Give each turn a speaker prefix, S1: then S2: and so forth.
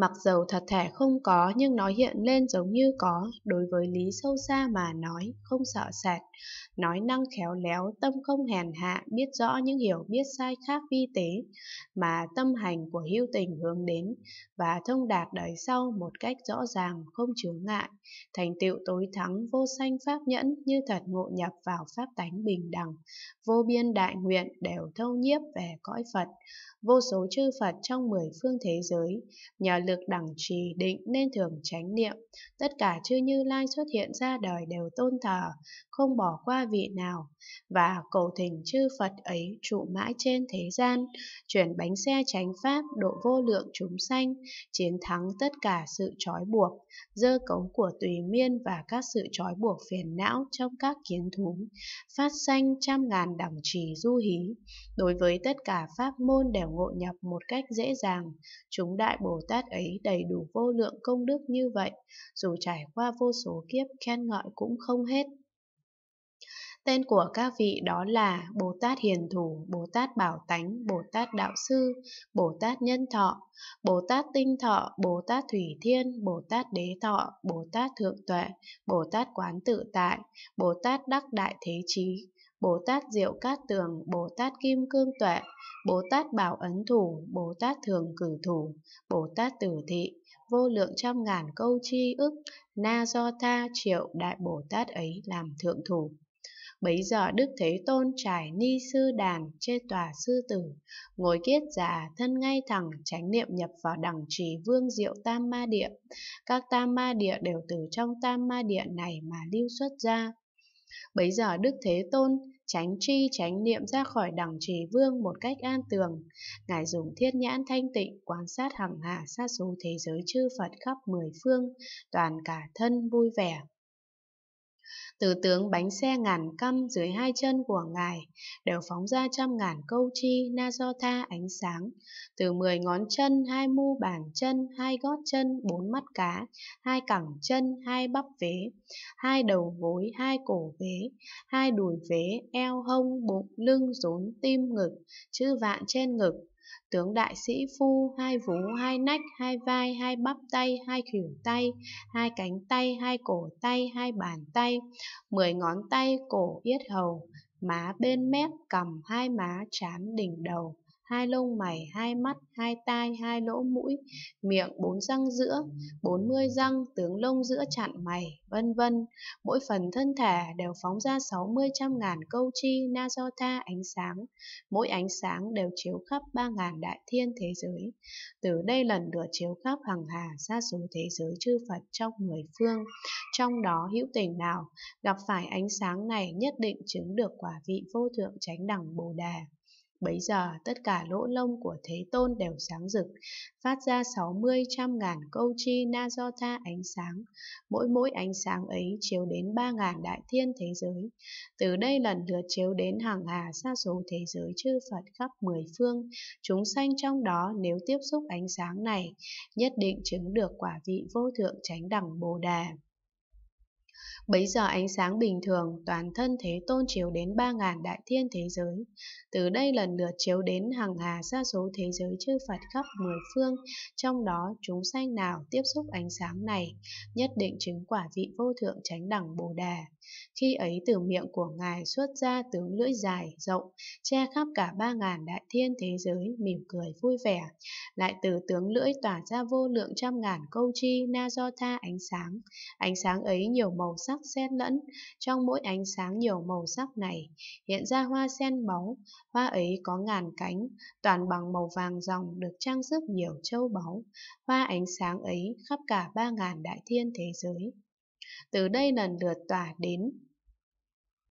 S1: Mặc dầu thật thể không có nhưng nó hiện lên giống như có đối với lý sâu xa mà nói, không sợ sệt, nói năng khéo léo, tâm không hèn hạ, biết rõ những hiểu biết sai khác vi tế mà tâm hành của hưu tình hướng đến và thông đạt đời sau một cách rõ ràng, không chướng ngại, thành tựu tối thắng vô sanh pháp nhẫn như thật ngộ nhập vào pháp tánh bình đẳng, vô biên đại nguyện đều thâu nhiếp về cõi Phật, vô số chư Phật trong mười phương thế giới, nhờ lực đẳng trì định nên thường tránh niệm, tất cả chư Như Lai xuất hiện ra đời đều tôn thờ, không bỏ qua vị nào, và cầu thỉnh chư Phật ấy trụ mãi trên thế gian, chuyển bánh xe tránh pháp độ vô lượng chúng sanh, chiến thắng tất cả sự trói buộc, dơ cấu của tùy miên và các sự trói buộc phiền não trong các kiến thú, phát sanh trăm ngàn đẳng trì du hí, đối với tất cả pháp môn đều ngộ nhập một cách dễ dàng, chúng đại Bồ Tát ấy ấy đầy đủ vô lượng công đức như vậy, dù trải qua vô số kiếp khen ngợi cũng không hết. Tên của các vị đó là Bồ Tát Hiền Thủ, Bồ Tát Bảo Tánh, Bồ Tát Đạo Sư, Bồ Tát Nhân Thọ, Bồ Tát Tinh Thọ, Bồ Tát Thủy Thiên, Bồ Tát Đế Thọ, Bồ Tát Thượng Tuệ, Bồ Tát Quán Tự Tại, Bồ Tát Đắc Đại Thế Chí, Bồ Tát Diệu Cát Tường, Bồ Tát Kim Cương Tuệ, Bồ Tát Bảo Ấn Thủ, Bồ Tát Thường Cử Thủ, Bồ Tát Tử Thị, vô lượng trăm ngàn câu chi ức, na do tha triệu đại Bồ Tát ấy làm thượng thủ. Bấy giờ Đức Thế Tôn trải ni sư đàn trên tòa sư tử, ngồi kiết giả thân ngay thẳng chánh niệm nhập vào đẳng trì vương diệu tam ma địa. Các tam ma địa đều từ trong tam ma địa này mà lưu xuất ra. Bấy giờ Đức Thế Tôn tránh tri tránh niệm ra khỏi đẳng trì vương một cách an tường. Ngài dùng thiết nhãn thanh tịnh quan sát hằng hà xa số thế giới chư Phật khắp mười phương, toàn cả thân vui vẻ. Từ tướng bánh xe ngàn căm dưới hai chân của ngài đều phóng ra trăm ngàn câu chi na do tha ánh sáng. Từ mười ngón chân, hai mu bàn chân, hai gót chân, bốn mắt cá, hai cẳng chân, hai bắp vế, hai đầu gối, hai cổ vế, hai đùi vế, eo hông, bụng, lưng, rốn, tim, ngực, chữ vạn trên ngực, Tướng đại sĩ phu hai vú, hai nách, hai vai, hai bắp tay, hai khỉu tay, hai cánh tay, hai cổ tay, hai bàn tay, mười ngón tay, cổ, yết hầu, má bên mép, cầm hai má, trán đỉnh đầu hai lông mày, hai mắt, hai tai, hai lỗ mũi, miệng, bốn răng giữa, bốn mươi răng, tướng lông giữa chặn mày, vân vân. Mỗi phần thân thể đều phóng ra sáu mươi trăm ngàn câu chi na do tha ánh sáng, mỗi ánh sáng đều chiếu khắp ba ngàn đại thiên thế giới. Từ đây lần lượt chiếu khắp hằng hà xa số thế giới chư Phật trong mười phương. Trong đó hữu tình nào gặp phải ánh sáng này nhất định chứng được quả vị vô thượng chánh đẳng Bồ đề. Bấy giờ tất cả lỗ lông của Thế Tôn đều sáng rực, phát ra sáu mươi trăm ngàn câu chi na do tha ánh sáng. Mỗi mỗi ánh sáng ấy chiếu đến ba ngàn đại thiên thế giới. Từ đây lần lượt chiếu đến hàng hà xa số thế giới chư Phật khắp mười phương. Chúng sanh trong đó nếu tiếp xúc ánh sáng này, nhất định chứng được quả vị vô thượng chánh đẳng Bồ Đà. Bấy giờ ánh sáng bình thường toàn thân Thế Tôn chiếu đến ba ngàn đại thiên thế giới. Từ đây lần lượt chiếu đến hàng hà xa số thế giới chư Phật khắp mười phương, trong đó chúng sanh nào tiếp xúc ánh sáng này, nhất định chứng quả vị vô thượng chánh đẳng Bồ Đà. Khi ấy từ miệng của Ngài xuất ra tướng lưỡi dài, rộng, che khắp cả ba ngàn đại thiên thế giới, mỉm cười vui vẻ. Lại từ tướng lưỡi tỏa ra vô lượng trăm ngàn câu chi na do tha ánh sáng. Ánh sáng ấy nhiều màu sắc sắc xen lẫn, trong mỗi ánh sáng nhiều màu sắc này, hiện ra hoa sen bóng hoa ấy có ngàn cánh, toàn bằng màu vàng ròng được trang sức nhiều châu báu, hoa ánh sáng ấy khắp cả ba ngàn đại thiên thế giới. Từ đây lần lượt tỏa đến